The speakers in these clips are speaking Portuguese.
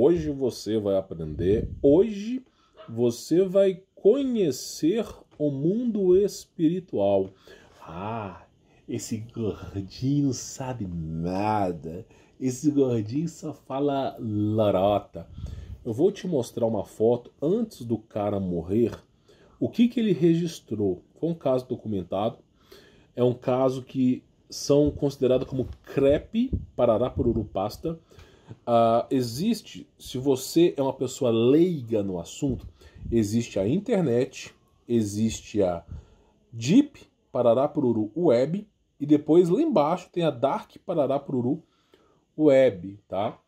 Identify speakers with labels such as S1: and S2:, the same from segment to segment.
S1: Hoje você vai aprender, hoje você vai conhecer o mundo espiritual. Ah, esse gordinho sabe nada. Esse gordinho só fala larota. Eu vou te mostrar uma foto antes do cara morrer. O que, que ele registrou? Foi um caso documentado. É um caso que são considerados como crepe Parará Pururupasta. pasta Uh, existe, se você é uma pessoa leiga no assunto, existe a internet, existe a Deep Pararapururu Web e depois lá embaixo tem a Dark Pararapururu Web, tá?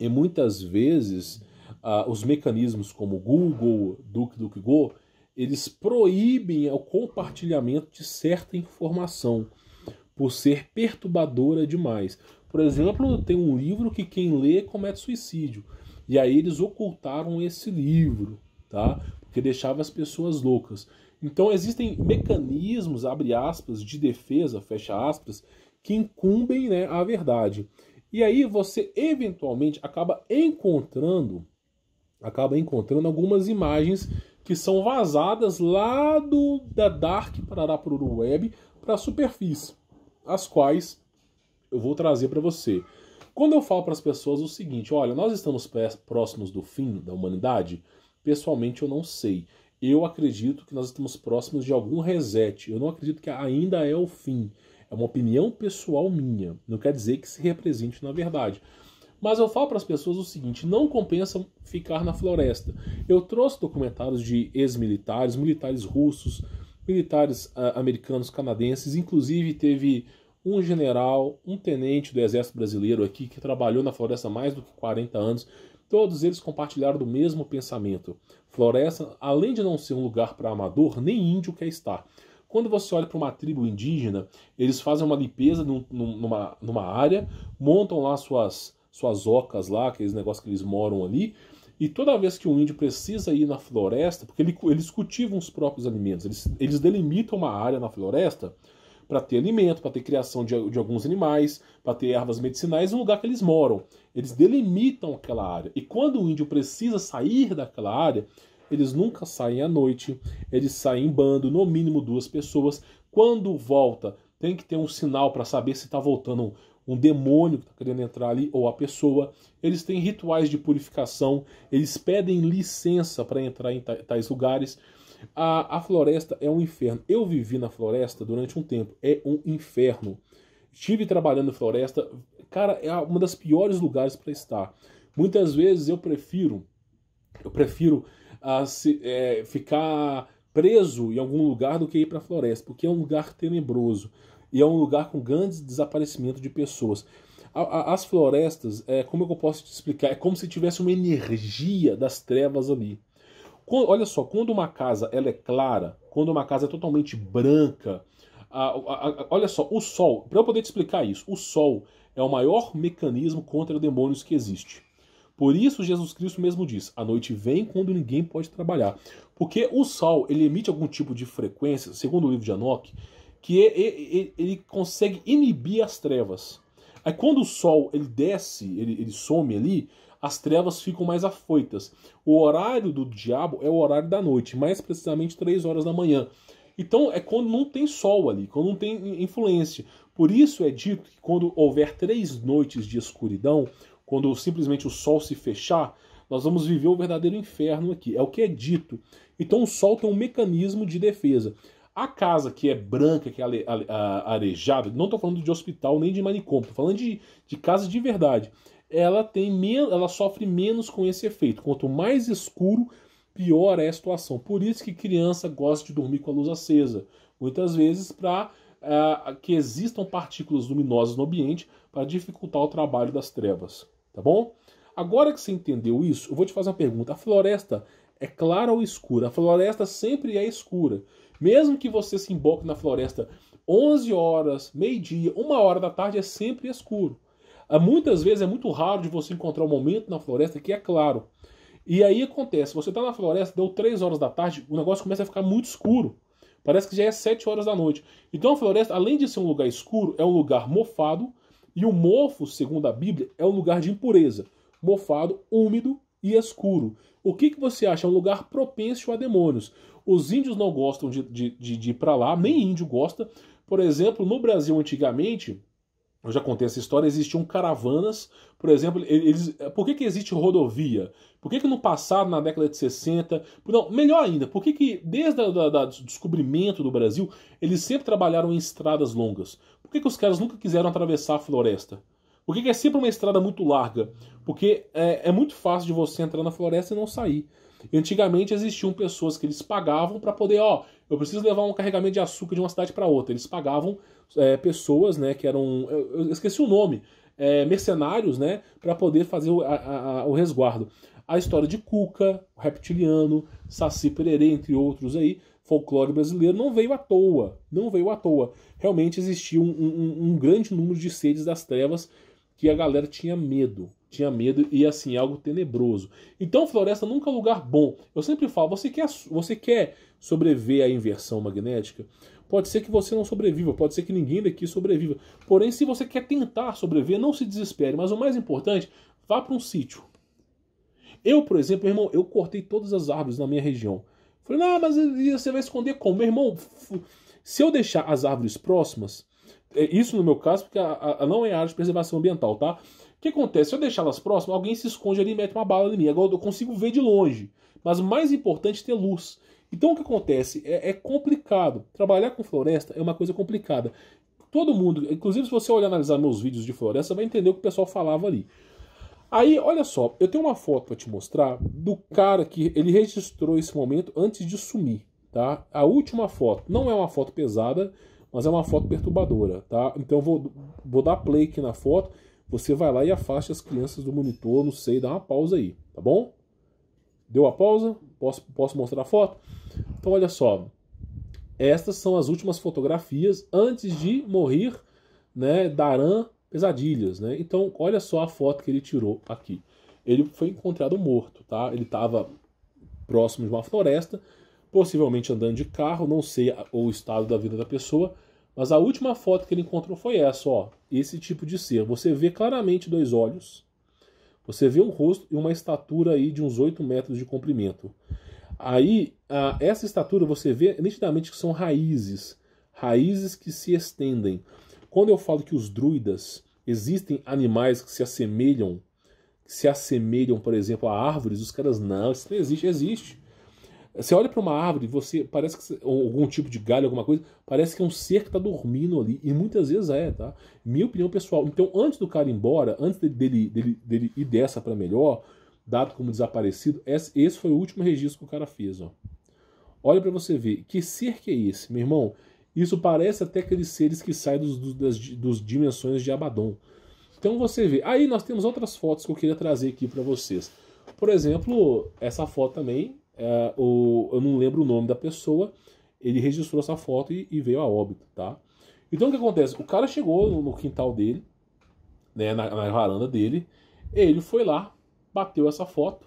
S1: E muitas vezes uh, os mecanismos como Google, Go, eles proíbem o compartilhamento de certa informação por ser perturbadora demais. Por exemplo, tem um livro que quem lê comete suicídio. E aí eles ocultaram esse livro, tá? Porque deixava as pessoas loucas. Então existem mecanismos, abre aspas, de defesa, fecha aspas, que incumbem né, a verdade. E aí você eventualmente acaba encontrando, acaba encontrando algumas imagens que são vazadas lá do da Dark Pararapuru Web para a superfície, as quais eu vou trazer para você. Quando eu falo para as pessoas o seguinte, olha, nós estamos próximos do fim da humanidade, pessoalmente eu não sei. Eu acredito que nós estamos próximos de algum reset. Eu não acredito que ainda é o fim. É uma opinião pessoal minha. Não quer dizer que se represente na verdade. Mas eu falo para as pessoas o seguinte: não compensa ficar na floresta. Eu trouxe documentários de ex-militares, militares russos, militares uh, americanos, canadenses, inclusive teve um general, um tenente do Exército Brasileiro aqui que trabalhou na floresta mais do que 40 anos, todos eles compartilharam do mesmo pensamento. Floresta, além de não ser um lugar para amador, nem índio quer estar. Quando você olha para uma tribo indígena, eles fazem uma limpeza num, numa, numa área, montam lá suas, suas ocas lá, aqueles negócios que eles moram ali, e toda vez que um índio precisa ir na floresta, porque ele, eles cultivam os próprios alimentos, eles, eles delimitam uma área na floresta para ter alimento, para ter criação de, de alguns animais, para ter ervas medicinais no lugar que eles moram. Eles delimitam aquela área. E quando o índio precisa sair daquela área, eles nunca saem à noite, eles saem em bando, no mínimo duas pessoas. Quando volta, tem que ter um sinal para saber se está voltando um demônio que está querendo entrar ali ou a pessoa. Eles têm rituais de purificação, eles pedem licença para entrar em tais lugares. A, a floresta é um inferno. Eu vivi na floresta durante um tempo. É um inferno. Estive trabalhando na floresta. Cara, é um dos piores lugares para estar. Muitas vezes eu prefiro. Eu prefiro a, ah, se, é, ficar preso em algum lugar do que ir para a floresta, porque é um lugar tenebroso e é um lugar com grandes desaparecimentos de pessoas. A, a, as florestas, é, como é eu posso te explicar, é como se tivesse uma energia das trevas ali olha só, quando uma casa ela é clara, quando uma casa é totalmente branca, a, a, a, olha só, o Sol, para eu poder te explicar isso, o Sol é o maior mecanismo contra demônios que existe. Por isso Jesus Cristo mesmo diz: a noite vem quando ninguém pode trabalhar, porque o Sol ele emite algum tipo de frequência, segundo o livro de Enoch, que ele, ele consegue inibir as trevas. Aí quando o Sol ele desce, ele, ele some ali, as trevas ficam mais afoitas. O horário do diabo é o horário da noite, mais precisamente 3 horas da manhã. Então é quando não tem sol ali, quando não tem influência. Por isso é dito que quando houver três noites de escuridão, quando simplesmente o sol se fechar, nós vamos viver o verdadeiro inferno aqui. É o que é dito. Então o sol tem um mecanismo de defesa. A casa que é branca, que é arejada, não estou falando de hospital nem de manicômio, estou falando de, de casa de verdade ela tem ela sofre menos com esse efeito. Quanto mais escuro, pior é a situação. Por isso que criança gosta de dormir com a luz acesa, muitas vezes para uh, eh, que existam partículas luminosas no ambiente para dificultar o trabalho das trevas, tá bom? Agora que você entendeu isso, eu vou te fazer uma pergunta. A floresta é clara ou escura? A floresta sempre é escura. Mesmo que você se emboque na floresta 11 horas, meio-dia, uma hora da tarde, é sempre escuro. É, muitas vezes é muito raro de você encontrar um momento na floresta que é claro. E aí acontece, você está na floresta, deu 3 horas da tarde, o negócio começa a ficar muito escuro. Parece que já é 7 horas da noite. Então a floresta, além de ser um lugar escuro, é um lugar mofado, e o mofo, segundo a Bíblia, é um lugar de impureza. Mofado, úmido e escuro. O que, que você acha? É um lugar propenso a demônios. Os índios não gostam de, de, de, de ir para lá, nem índio gosta. Por exemplo, no Brasil antigamente, eu já contei essa história, existiam caravanas, por exemplo, eles, por que, que existe rodovia? Por que, que no passado, na década de 60, não, melhor ainda, por que, que desde o descobrimento do Brasil, eles sempre trabalharam em estradas longas? Por que, que os caras nunca quiseram atravessar a floresta? Por que, que é sempre uma estrada muito larga? Porque é, é muito fácil de você entrar na floresta e não sair. antigamente existiam pessoas que eles pagavam para poder, ó, eu preciso levar um carregamento de açúcar de uma cidade para outra. Eles pagavam é, pessoas, né, que eram, eu, esqueci o nome, é, mercenários, né, para poder fazer o, a, a, o, resguardo. A história de Cuca, o reptiliano, Saci Pererê, entre outros aí, folclore brasileiro, não veio à toa, não veio à toa. Realmente existia um, um, um grande número de sedes das trevas que a galera tinha medo tinha medo e assim, é algo tenebroso. Então, floresta nunca é um lugar bom. Eu sempre falo, você quer, você quer sobreviver à inversão magnética? Pode ser que você não sobreviva, pode ser que ninguém daqui sobreviva. Porém, se você quer tentar sobreviver, não se desespere, mas o mais importante, vá para um sítio. Eu, por exemplo, irmão, eu cortei todas as árvores na minha região. Falei, não, mas você vai esconder como? Meu irmão, se eu deixar as árvores próximas, é, isso no meu caso, porque a, a, não é área de preservação ambiental, tá? que acontece? Se eu deixar elas próximas, alguém se esconde ali e mete uma bala em mim. Agora eu consigo ver de longe. Mas o mais importante é ter luz. Então o que acontece? É, é, complicado. Trabalhar com floresta é uma coisa complicada. Todo mundo, inclusive se você olhar analisar meus vídeos de floresta, vai entender o que o pessoal falava ali. Aí, olha só, eu tenho uma foto para te mostrar do cara que ele registrou esse momento antes de sumir, tá? A última foto, não é uma foto pesada, mas é uma foto perturbadora, tá? Então eu vou, vou dar play aqui na foto você vai lá e afaste as crianças do monitor, não sei, dá uma pausa aí, tá bom? Deu a pausa? Posso, posso mostrar a foto? Então, olha só. Estas são as últimas fotografias antes de morrer, né, Daran Pesadilhas, né? Então, olha só a foto que ele tirou aqui. Ele foi encontrado morto, tá? Ele estava próximo de uma floresta, possivelmente andando de carro, não sei o estado da vida da pessoa, mas a última foto que ele encontrou foi essa, ó, esse tipo de ser. Você vê claramente dois olhos, você vê um rosto e uma estatura aí de uns 8 metros de comprimento. Aí, a, essa estatura você vê nitidamente que são raízes, raízes que se estendem. Quando eu falo que os druidas existem animais que se assemelham, que se assemelham, por exemplo, a árvores, os caras não, isso não existe, existe. Você olha para uma árvore, você parece que ou algum tipo de galho, alguma coisa, parece que é um ser que está dormindo ali e muitas vezes é, tá? Minha opinião pessoal. Então, antes do cara ir embora, antes dele dele, dele ir dessa para melhor, dado como desaparecido, esse foi o último registro que o cara fez, ó. Olha para você ver, que ser que é esse, meu irmão? Isso parece até aqueles seres que saem dos, dos, das, dos dimensões de Abaddon. Então você vê. Aí nós temos outras fotos que eu queria trazer aqui para vocês. Por exemplo, essa foto também é, o, eu não lembro o nome da pessoa, ele registrou essa foto e, e veio a óbito, tá? Então o que acontece? O cara chegou no, no quintal dele, né, na, na, varanda dele, ele foi lá, bateu essa foto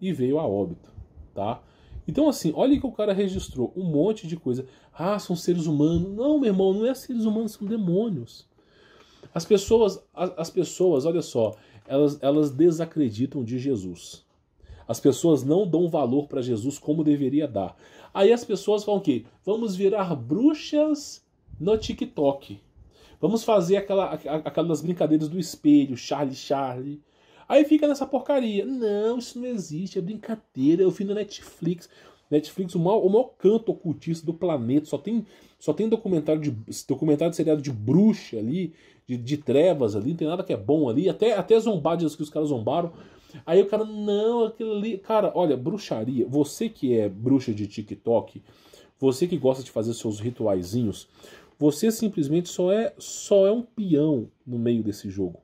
S1: e veio a óbito, tá? Então assim, olha que o cara registrou um monte de coisa. Ah, são seres humanos. Não, meu irmão, não é seres humanos, são demônios. As pessoas, as, as pessoas, olha só, elas, elas desacreditam de Jesus. As pessoas não dão valor para Jesus como deveria dar. Aí as pessoas falam que vamos virar bruxas no TikTok. Vamos fazer aquela, aquelas brincadeiras do espelho, Charlie Charlie. Aí fica nessa porcaria. Não, isso não existe, é brincadeira. Eu vi na Netflix. Netflix, o maior, o maior canto ocultista do planeta. Só tem, só tem documentário de documentário de seriado de bruxa ali, de, de trevas ali. Não tem nada que é bom ali. Até, até zombar disso que os caras zombaram. Aí o cara, não, aquilo ali. Cara, olha, bruxaria. Você que é bruxa de TikTok, você que gosta de fazer seus rituaizinhos, você simplesmente só é, só é um peão no meio desse jogo.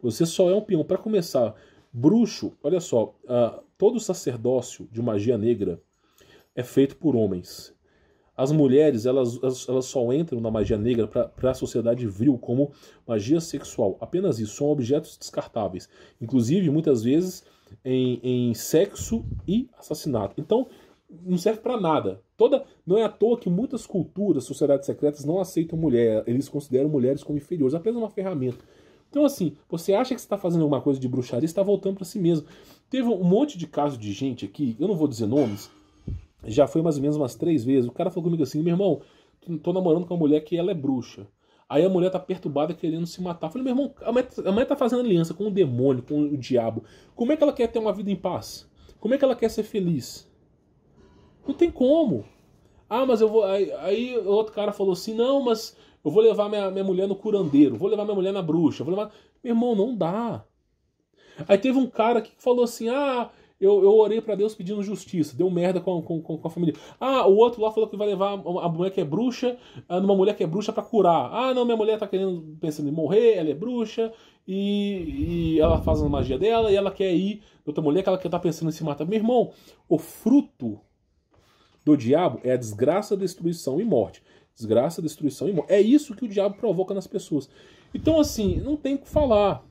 S1: Você só é um peão. Para começar, bruxo, olha só, uh, todo sacerdócio de magia negra é feito por homens. As mulheres, elas, elas, só entram na magia negra para a sociedade vil como magia sexual. Apenas isso, são objetos descartáveis. Inclusive, muitas vezes, em, em sexo e assassinato. Então, não serve para nada. Toda Não é à toa que muitas culturas, sociedades secretas, não aceitam mulher. Eles consideram mulheres como inferiores, apenas uma ferramenta. Então, assim, você acha que está fazendo alguma coisa de bruxaria, está voltando para si mesmo. Teve um monte de casos de gente aqui, eu não vou dizer nomes, já foi mais ou menos umas três vezes. O cara falou comigo assim: meu irmão, tô namorando com uma mulher que ela é bruxa. Aí a mulher tá perturbada querendo se matar. Eu falei, meu irmão, a mãe a mãe tá fazendo aliança com o demônio, com o diabo. Como é que ela quer ter uma vida em paz? Como é que ela quer ser feliz? Não tem como. Ah, mas eu vou. Aí, aí outro cara falou assim: não, mas eu vou levar minha, minha mulher no curandeiro, vou levar minha mulher na bruxa, vou levar. Meu irmão, não dá. Aí teve um cara que falou assim: ah, eu, eu orei para Deus pedindo justiça, deu merda com, com, com, a família. Ah, o outro lá falou que vai levar a mulher que é bruxa, ah, numa mulher que é bruxa para curar. Ah, não, minha mulher tá querendo, pensando em morrer, ela é bruxa, e, e ela faz a magia dela, e ela quer ir, outra mulher que ela quer tá pensando em se matar. Meu irmão, o fruto do diabo é a desgraça, destruição e morte. Desgraça, destruição e morte. É isso que o diabo provoca nas pessoas. Então, assim, não tem o que falar.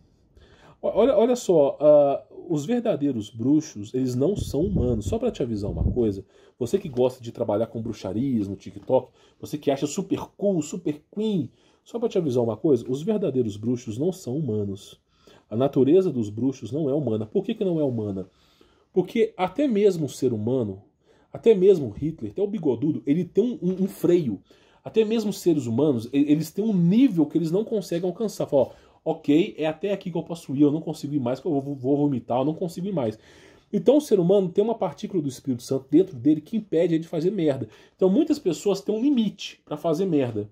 S1: Olha, olha só, uh, os verdadeiros bruxos, eles não são humanos. Só para te avisar uma coisa, você que gosta de trabalhar com bruxarias no TikTok, você que acha super cool, super queen, só para te avisar uma coisa, os verdadeiros bruxos não são humanos. A natureza dos bruxos não é humana. Por que, que não é humana? Porque até mesmo o ser humano, até mesmo Hitler, até o bigodudo, ele tem um, um, um freio. Até mesmo seres humanos, eles têm um nível que eles não conseguem alcançar. Fala, ó, ok, é até aqui que eu posso ir, eu não consigo ir mais, eu vou, vou vomitar, eu não consigo ir mais. Então o ser humano tem uma partícula do Espírito Santo dentro dele que impede ele de fazer merda. Então muitas pessoas têm um limite para fazer merda.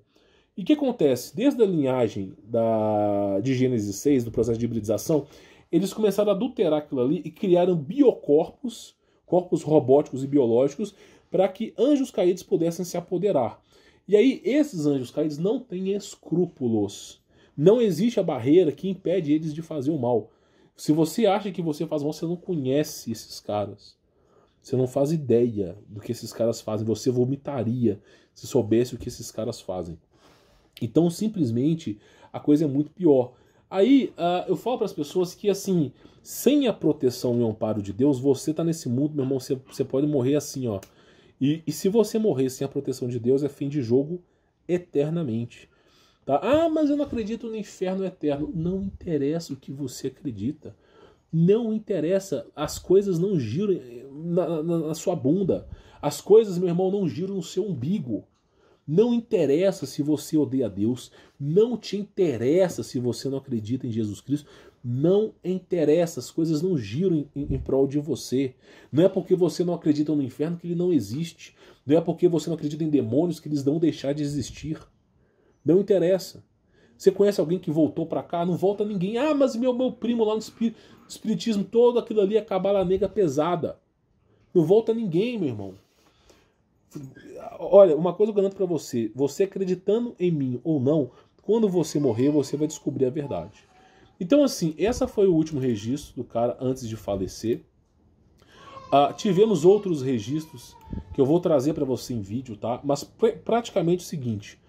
S1: E o que acontece? Desde a linhagem da, de Gênesis 6, do processo de hibridização, eles começaram a adulterar aquilo ali e criaram biocorpos, corpos robóticos e biológicos, para que anjos caídos pudessem se apoderar. E aí esses anjos caídos não têm escrúpulos. Não existe a barreira que impede eles de fazer o mal. Se você acha que você faz mal, você não conhece esses caras. Você não faz ideia do que esses caras fazem. Você vomitaria se soubesse o que esses caras fazem. Então, simplesmente, a coisa é muito pior. Aí uh, eu falo para as pessoas que, assim, sem a proteção e o amparo de Deus, você tá nesse mundo, meu irmão, você, pode morrer assim, ó. E, e se você morrer sem a proteção de Deus, é fim de jogo eternamente. Tá? Ah, mas eu não acredito no inferno eterno. Não interessa o que você acredita. Não interessa. As coisas não giram na, na, na sua bunda. As coisas, meu irmão, não giram no seu umbigo. Não interessa se você odeia Deus, não te interessa se você não acredita em Jesus Cristo, não interessa, as coisas não giram em, em, em, prol de você. Não é porque você não acredita no inferno que ele não existe, não é porque você não acredita em demônios que eles não deixar de existir. Não interessa. Você conhece alguém que voltou para cá? Não volta ninguém. Ah, mas meu, meu primo lá no espiritismo, todo aquilo ali é cabala negra pesada. Não volta ninguém, meu irmão. Olha, uma coisa eu garanto para você: você acreditando em mim ou não, quando você morrer, você vai descobrir a verdade. Então, assim, essa foi o último registro do cara antes de falecer. Ah, tivemos outros registros que eu vou trazer para você em vídeo, tá? Mas pr praticamente o seguinte: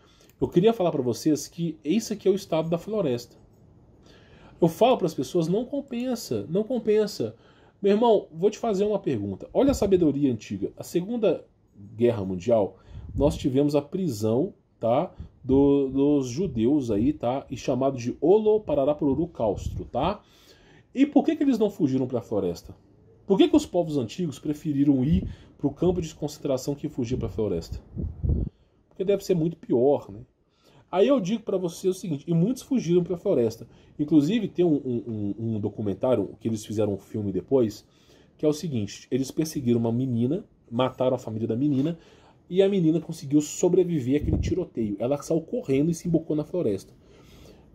S1: eu queria falar para vocês que esse aqui é o estado da floresta. Eu falo para as pessoas, não compensa, não compensa. Meu irmão, vou te fazer uma pergunta. Olha a sabedoria antiga. A Segunda Guerra Mundial, nós tivemos a prisão, tá, do, dos judeus aí, tá, e chamado de Olo Pararapururu Caustro, tá? E por que, que eles não fugiram para a floresta? Por que, que os povos antigos preferiram ir para o campo de concentração que fugir para a floresta? porque deve ser muito pior, né? Aí eu digo para você o seguinte, e muitos fugiram para a floresta. Inclusive tem um, um, um, documentário que eles fizeram um filme depois, que é o seguinte, eles perseguiram uma menina, mataram a família da menina, e a menina conseguiu sobreviver àquele tiroteio. Ela saiu correndo e se embocou na floresta.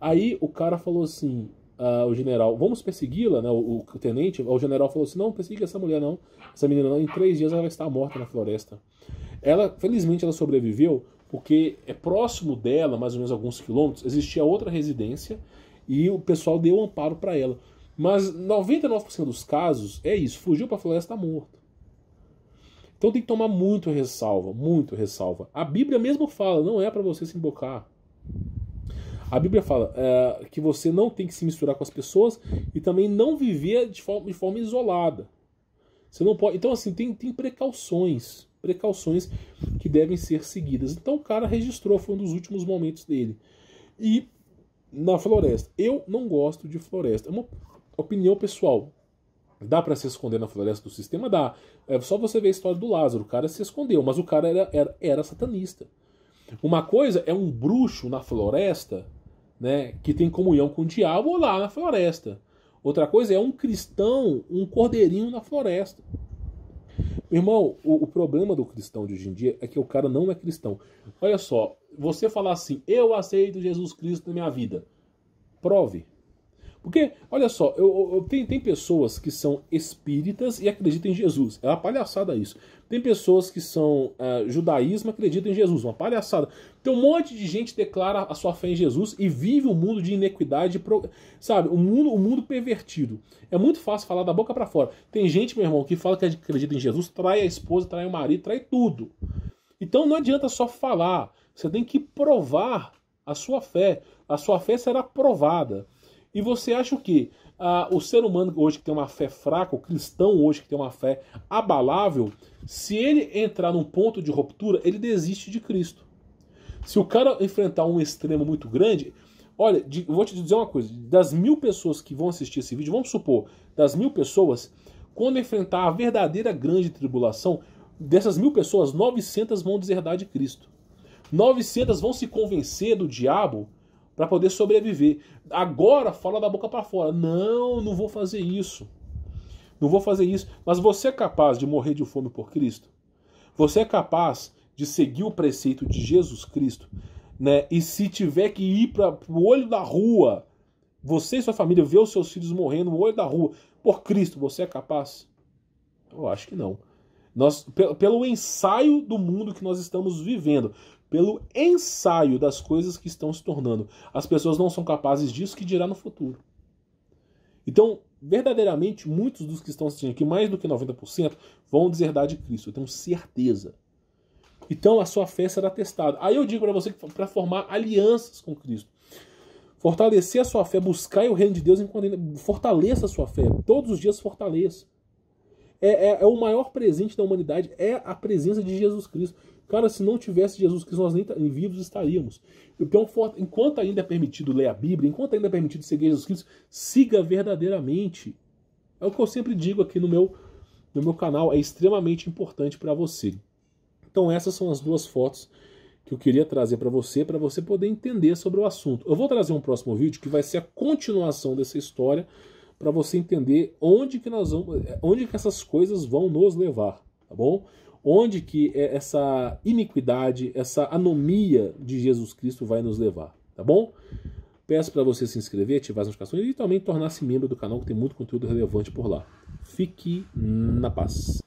S1: Aí o cara falou assim, uh, o general, vamos persegui-la, né? O, o, tenente, o general falou assim, não persiga essa mulher não, essa menina não, em três dias ela vai estar morta na floresta. Ela, felizmente, ela sobreviveu porque é próximo dela, mais ou menos alguns quilômetros, existia outra residência e o pessoal deu um amparo para ela. Mas 99% dos casos é isso, fugiu para a floresta morto. Então tem que tomar muito ressalva, muito ressalva. A Bíblia mesmo fala, não é para você se embocar. A Bíblia fala é, que você não tem que se misturar com as pessoas e também não viver de forma, de forma isolada. Você não pode. Então assim tem, tem precauções precauções que devem ser seguidas. Então o cara registrou, foi um dos últimos momentos dele. E na floresta. Eu não gosto de floresta. É uma opinião pessoal. Dá para se esconder na floresta do sistema? Dá. É só você ver a história do Lázaro. O cara se escondeu, mas o cara era, era, era satanista. Uma coisa é um bruxo na floresta, né, que tem comunhão com o diabo lá na floresta. Outra coisa é um cristão, um cordeirinho na floresta irmão, o, o, problema do cristão de hoje em dia é que o cara não é cristão. Olha só, você falar assim, eu aceito Jesus Cristo na minha vida. Prove. Porque, olha só, eu, eu, tem, tem pessoas que são espíritas e acreditam em Jesus. É uma palhaçada isso. Tem pessoas que são uh, judaísmo e acreditam em Jesus. Uma palhaçada. Tem um monte de gente que declara a sua fé em Jesus e vive um mundo de inequidade, pro... sabe? O um mundo, um mundo pervertido. É muito fácil falar da boca para fora. Tem gente, meu irmão, que fala que acredita em Jesus, trai a esposa, trai o marido, trai tudo. Então não adianta só falar. Você tem que provar a sua fé. A sua fé será provada. E você acha o quê? Ah, o ser humano hoje que tem uma fé fraca, o cristão hoje que tem uma fé abalável, se ele entrar num ponto de ruptura, ele desiste de Cristo. Se o cara enfrentar um extremo muito grande, olha, de, vou te dizer uma coisa: das mil pessoas que vão assistir esse vídeo, vamos supor, das mil pessoas, quando enfrentar a verdadeira grande tribulação, dessas mil pessoas, 900 vão deserdar de Cristo. 900 vão se convencer do diabo para poder sobreviver. Agora fala da boca para fora. Não, não vou fazer isso. Não vou fazer isso. Mas você é capaz de morrer de fome por Cristo? Você é capaz de seguir o preceito de Jesus Cristo, né? E se tiver que ir para o olho da rua, você e sua família ver os seus filhos morrendo no olho da rua por Cristo, você é capaz? Eu acho que não. Nós, pelo ensaio do mundo que nós estamos vivendo, pelo ensaio das coisas que estão se tornando. As pessoas não são capazes disso, que dirá no futuro. Então, verdadeiramente, muitos dos que estão assistindo aqui, mais do que 90%, vão deserdar de Cristo. Eu tenho certeza. Então, a sua fé será testada. Aí eu digo para você para formar alianças com Cristo. Fortalecer a sua fé, buscar o reino de Deus enquanto ainda. Fortaleça a sua fé. Todos os dias fortaleça. É, é, é, o maior presente da humanidade, é a presença de Jesus Cristo. Cara, se não tivesse Jesus Cristo, nós nem tá, vivos estaríamos. Então, enquanto ainda é permitido ler a Bíblia, enquanto ainda é permitido seguir Jesus Cristo, siga verdadeiramente. É o que eu sempre digo aqui no meu, no meu canal, é extremamente importante para você. Então, essas são as duas fotos que eu queria trazer para você, para você poder entender sobre o assunto. Eu vou trazer um próximo vídeo que vai ser a continuação dessa história, para você entender onde que nós vamos, onde que essas coisas vão nos levar, tá bom? onde que é essa iniquidade, essa anomia de Jesus Cristo vai nos levar, tá bom? Peço para você se inscrever, ativar as notificações e também tornar-se membro do canal, que tem muito conteúdo relevante por lá. Fique na paz.